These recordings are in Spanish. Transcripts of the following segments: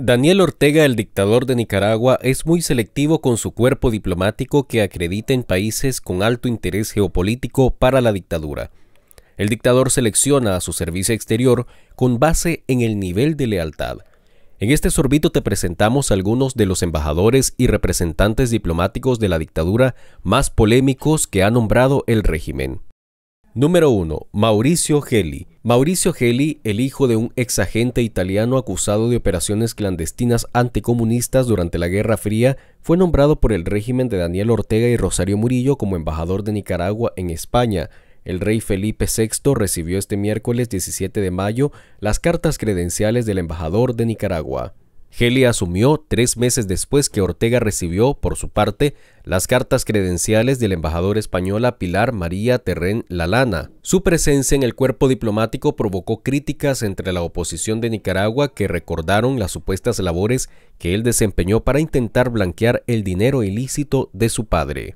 Daniel Ortega, el dictador de Nicaragua, es muy selectivo con su cuerpo diplomático que acredita en países con alto interés geopolítico para la dictadura. El dictador selecciona a su servicio exterior con base en el nivel de lealtad. En este sorbito te presentamos algunos de los embajadores y representantes diplomáticos de la dictadura más polémicos que ha nombrado el régimen. Número 1. Mauricio Geli. Mauricio Geli, el hijo de un exagente italiano acusado de operaciones clandestinas anticomunistas durante la Guerra Fría, fue nombrado por el régimen de Daniel Ortega y Rosario Murillo como embajador de Nicaragua en España. El rey Felipe VI recibió este miércoles 17 de mayo las cartas credenciales del embajador de Nicaragua. Geli asumió tres meses después que Ortega recibió, por su parte, las cartas credenciales del embajador española Pilar María Terren Lalana. Su presencia en el cuerpo diplomático provocó críticas entre la oposición de Nicaragua que recordaron las supuestas labores que él desempeñó para intentar blanquear el dinero ilícito de su padre.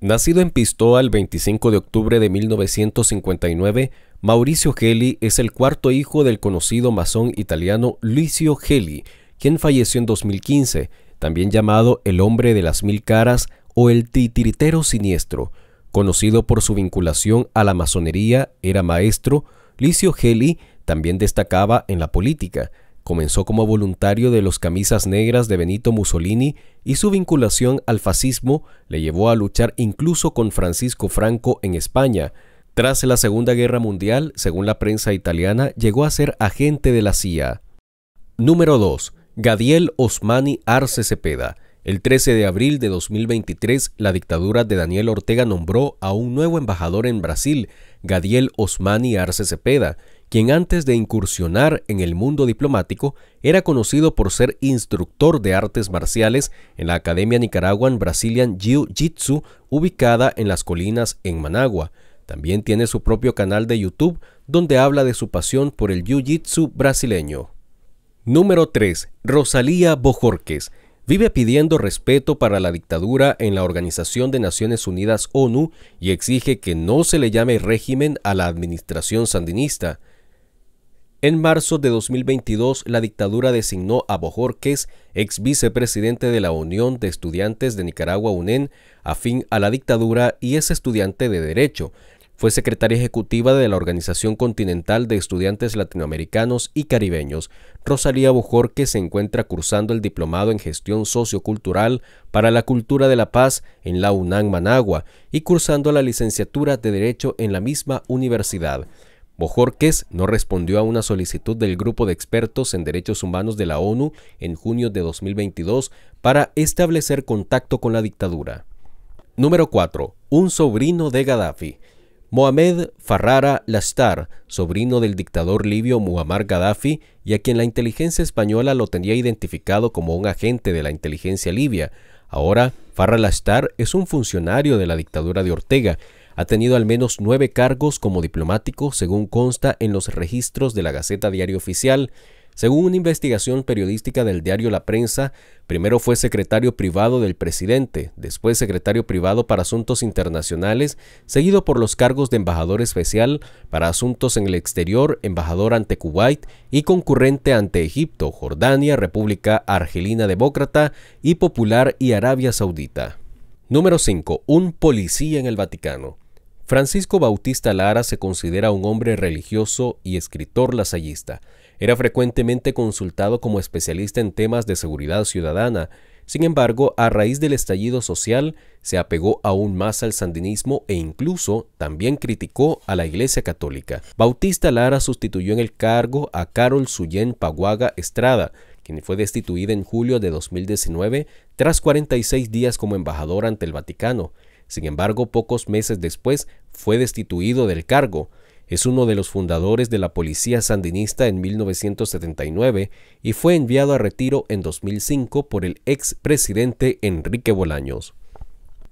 Nacido en Pistoa el 25 de octubre de 1959, Mauricio Geli es el cuarto hijo del conocido masón italiano Lucio Geli, quien falleció en 2015, también llamado el hombre de las mil caras o el titiritero siniestro. Conocido por su vinculación a la masonería, era maestro, Licio Geli también destacaba en la política. Comenzó como voluntario de los camisas negras de Benito Mussolini y su vinculación al fascismo le llevó a luchar incluso con Francisco Franco en España. Tras la Segunda Guerra Mundial, según la prensa italiana, llegó a ser agente de la CIA. Número 2. Gadiel Osmani Arce Cepeda. El 13 de abril de 2023, la dictadura de Daniel Ortega nombró a un nuevo embajador en Brasil, Gadiel Osmani Arce Cepeda, quien antes de incursionar en el mundo diplomático era conocido por ser instructor de artes marciales en la Academia Nicaraguan Brazilian Jiu-Jitsu ubicada en las colinas en Managua. También tiene su propio canal de YouTube donde habla de su pasión por el Jiu-Jitsu brasileño. Número 3. Rosalía Bojorques. Vive pidiendo respeto para la dictadura en la Organización de Naciones Unidas ONU y exige que no se le llame régimen a la administración sandinista. En marzo de 2022, la dictadura designó a Bojorques, ex vicepresidente de la Unión de Estudiantes de Nicaragua UNEN, afín a la dictadura y es estudiante de Derecho, fue secretaria ejecutiva de la Organización Continental de Estudiantes Latinoamericanos y Caribeños, Rosalía Bojorquez se encuentra cursando el Diplomado en Gestión Sociocultural para la Cultura de la Paz en la UNAM Managua y cursando la licenciatura de Derecho en la misma universidad. Bojorques no respondió a una solicitud del grupo de expertos en derechos humanos de la ONU en junio de 2022 para establecer contacto con la dictadura. Número 4. Un sobrino de Gaddafi. Mohamed Farrara Lastar, sobrino del dictador libio Muammar Gaddafi y a quien la inteligencia española lo tenía identificado como un agente de la inteligencia libia. Ahora, Farrara Lastar es un funcionario de la dictadura de Ortega. Ha tenido al menos nueve cargos como diplomático, según consta en los registros de la Gaceta Diario Oficial, según una investigación periodística del diario La Prensa, primero fue secretario privado del presidente, después secretario privado para asuntos internacionales, seguido por los cargos de embajador especial para asuntos en el exterior, embajador ante Kuwait y concurrente ante Egipto, Jordania, República Argelina Demócrata y Popular y Arabia Saudita. Número 5. Un policía en el Vaticano. Francisco Bautista Lara se considera un hombre religioso y escritor lasallista. Era frecuentemente consultado como especialista en temas de seguridad ciudadana. Sin embargo, a raíz del estallido social, se apegó aún más al sandinismo e incluso también criticó a la Iglesia Católica. Bautista Lara sustituyó en el cargo a Carol Suyen Paguaga Estrada, quien fue destituida en julio de 2019 tras 46 días como embajador ante el Vaticano. Sin embargo, pocos meses después fue destituido del cargo. Es uno de los fundadores de la Policía Sandinista en 1979 y fue enviado a retiro en 2005 por el ex presidente Enrique Bolaños.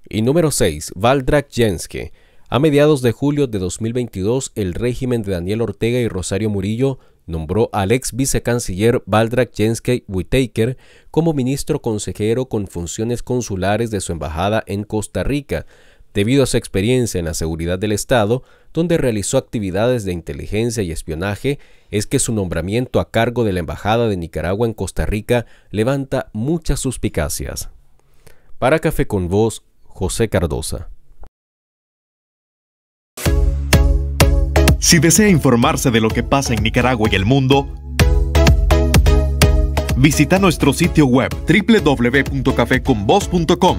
Y número 6. Valdrak Jenske. A mediados de julio de 2022, el régimen de Daniel Ortega y Rosario Murillo nombró al ex vicecanciller Valdrak Jenske Whitaker como ministro consejero con funciones consulares de su embajada en Costa Rica, debido a su experiencia en la seguridad del Estado, donde realizó actividades de inteligencia y espionaje, es que su nombramiento a cargo de la Embajada de Nicaragua en Costa Rica levanta muchas suspicacias. Para Café con Voz, José Cardosa. Si desea informarse de lo que pasa en Nicaragua y el mundo, visita nuestro sitio web www.cafeconvoz.com